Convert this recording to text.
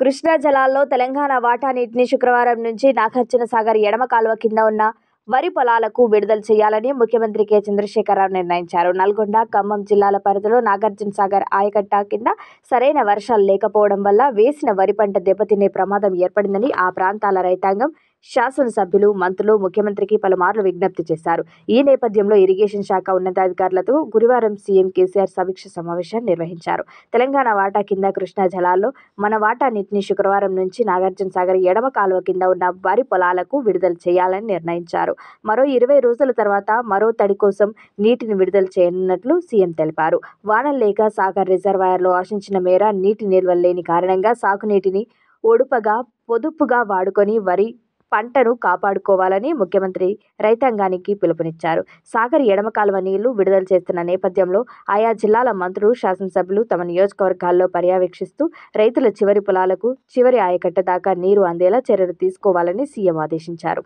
కృష్ణా జలాల్లో తెలంగాణ వాటా నీటిని శుక్రవారం నుంచి నాగార్జున సాగర్ ఎడమ కాలువ కింద ఉన్న వరి పొలాలకు విడుదల చేయాలని ముఖ్యమంత్రి కె చంద్రశేఖరరావు నిర్ణయించారు నల్గొండ ఖమ్మం జిల్లాల పరిధిలో నాగార్జున సాగర్ ఆయకట్ట కింద సరైన వర్షాలు లేకపోవడం వల్ల వేసిన వరి పంట దెబ్బతినే ప్రమాదం ఏర్పడిందని ఆ ప్రాంతాల రైతాంగం శాసనసభ్యులు మంత్రులు ముఖ్యమంత్రికి పలుమార్లు విజ్ఞప్తి చేశారు ఈ నేపథ్యంలో ఇరిగేషన్ శాఖ ఉన్నతాధికారులతో గురువారం సీఎం కేసీఆర్ సమీక్ష సమావేశాన్ని నిర్వహించారు తెలంగాణ వాటా కింద కృష్ణా జలాల్లో మన వాటా నీటిని శుక్రవారం నుంచి నాగార్జున సాగర్ ఎడమ కాలువ కింద ఉన్న వరి పొలాలకు విడుదల చేయాలని నిర్ణయించారు మరో ఇరవై రోజుల తర్వాత మరో తడి కోసం నీటిని విడుదల చేయనున్నట్లు సీఎం తెలిపారు వానలు లేక సాగర్ రిజర్వాయర్లో ఆశించిన మేర నీటి నిల్వలు లేని కారణంగా సాగునీటిని ఒడుపగా పొదుపుగా వాడుకొని వరి పంటను కాపాడుకోవాలని ముఖ్యమంత్రి రైతాంగానికి పిలుపునిచ్చారు సాగర్ ఎడమ కాలువ నీళ్లు విడుదల చేస్తున్న నేపథ్యంలో ఆయా జిల్లాల మంత్రులు శాసనసభ్యులు తమ నియోజకవర్గాల్లో పర్యవేక్షిస్తూ రైతుల చివరి పొలాలకు చివరి ఆయకట్ట దాకా నీరు అందేలా చర్యలు తీసుకోవాలని సీఎం ఆదేశించారు